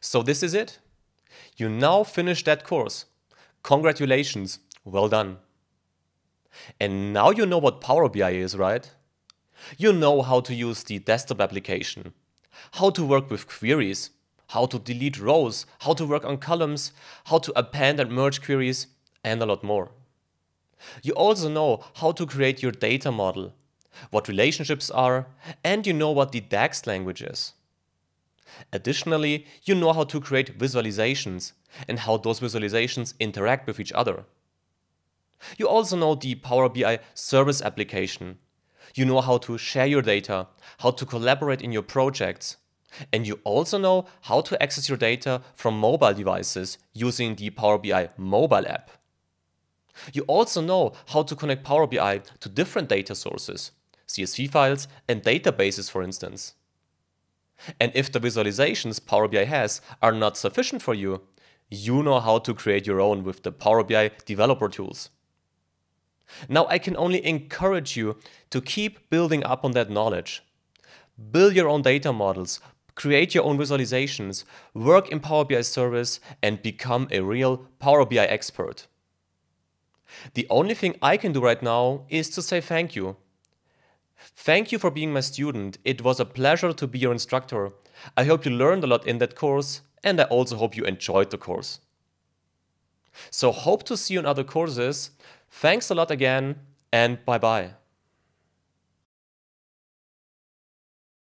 So this is it. You now finished that course. Congratulations, well done. And now you know what Power BI is, right? You know how to use the desktop application, how to work with queries, how to delete rows, how to work on columns, how to append and merge queries, and a lot more. You also know how to create your data model, what relationships are, and you know what the DAX language is. Additionally, you know how to create visualizations and how those visualizations interact with each other. You also know the Power BI service application. You know how to share your data, how to collaborate in your projects, and you also know how to access your data from mobile devices using the Power BI mobile app. You also know how to connect Power BI to different data sources, CSV files and databases for instance. And if the visualizations Power BI has are not sufficient for you, you know how to create your own with the Power BI developer tools. Now I can only encourage you to keep building up on that knowledge. Build your own data models, create your own visualizations, work in Power BI service and become a real Power BI expert. The only thing I can do right now is to say thank you Thank you for being my student. It was a pleasure to be your instructor. I hope you learned a lot in that course, and I also hope you enjoyed the course. So, hope to see you in other courses. Thanks a lot again, and bye bye.